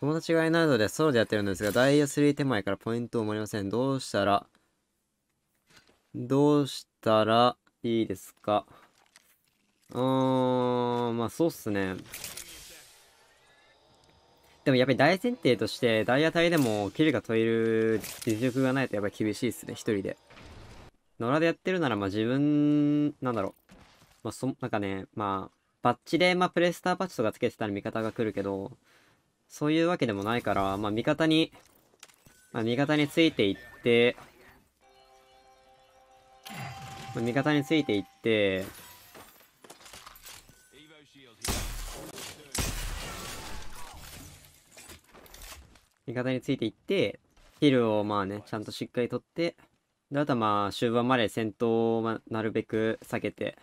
友達がいないのでソロでやってるんですが、ダイヤ3手前からポイントをもりません。どうしたら、どうしたらいいですかうーん、まあそうっすね。でもやっぱり大前提としてダイヤ隊でもキルが問える実力がないとやっぱり厳しいっすね、一人で。野良でやってるならまあ自分、なんだろう。まあそ、なんかね、まあ、バッチでまあプレスターパッチとかつけてたら味方が来るけど、そういうわけでもないから、まあ、味方に、まあ、味方についていって、まあ、味方についていって、味方についていって、ヒルをまあね、ちゃんとしっかり取って、で、あとはまあ終盤まで戦闘をなるべく避けて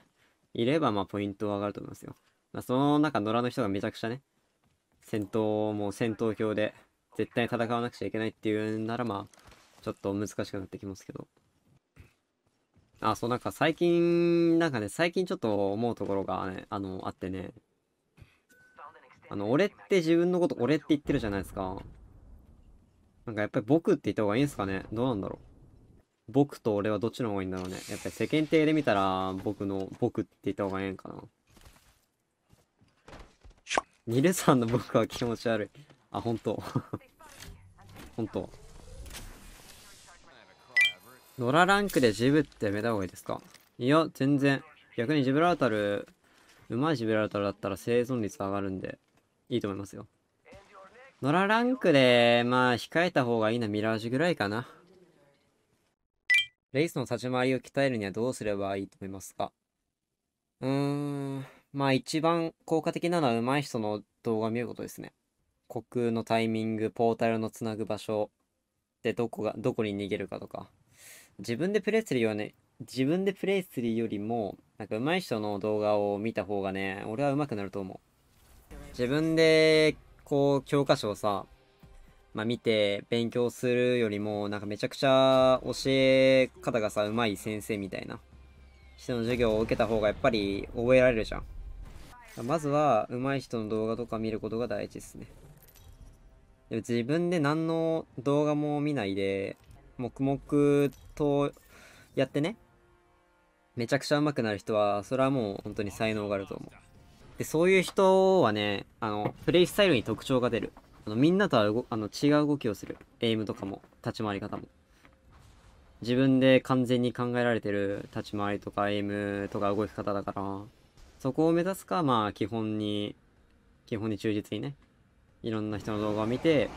いれば、まあポイントは上がると思いますよ。まあその中、野良の人がめちゃくちゃね、戦闘も戦闘表で絶対戦わなくちゃいけないっていうならまあちょっと難しくなってきますけどあそうなんか最近なんかね最近ちょっと思うところがねあのあってねあの俺って自分のこと俺って言ってるじゃないですかなんかやっぱり僕って言った方がいいんですかねどうなんだろう僕と俺はどっちの方がいいんだろうねやっぱり世間体で見たら僕の僕って言った方がええんかなニルさんの僕は気持ち悪い。あ、本当 本当ノラランクでジブってめた方がいいですかいや、全然。逆にジブラルタル、うまいジブラルタルだったら生存率上がるんで、いいと思いますよ。ノラランクで、まあ、控えた方がいいな、ミラージュぐらいかな。レースの立ち回りを鍛えるにはどうすればいいと思いますかうーん。まあ一番効果的なのは上手い人の動画見ることですね。虚空のタイミング、ポータルのつなぐ場所でどこが、どこに逃げるかとか。自分でプレイするよね、自分でプレイするよりも、なんか上手い人の動画を見た方がね、俺は上手くなると思う。自分で、こう、教科書をさ、まあ、見て勉強するよりも、なんかめちゃくちゃ教え方がさ、上手い先生みたいな人の授業を受けた方がやっぱり覚えられるじゃん。まずは、上手い人の動画とか見ることが大事ですね。でも自分で何の動画も見ないで、黙々とやってね、めちゃくちゃ上手くなる人は、それはもう本当に才能があると思う。で、そういう人はね、あの、プレイスタイルに特徴が出る。あのみんなとはあの違う動きをする。エイムとかも、立ち回り方も。自分で完全に考えられてる立ち回りとかエイムとか動き方だから、そこを目指すか、まあ、基本に、基本に忠実にね、いろんな人の動画を見て、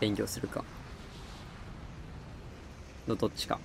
勉強するか、のどっちか。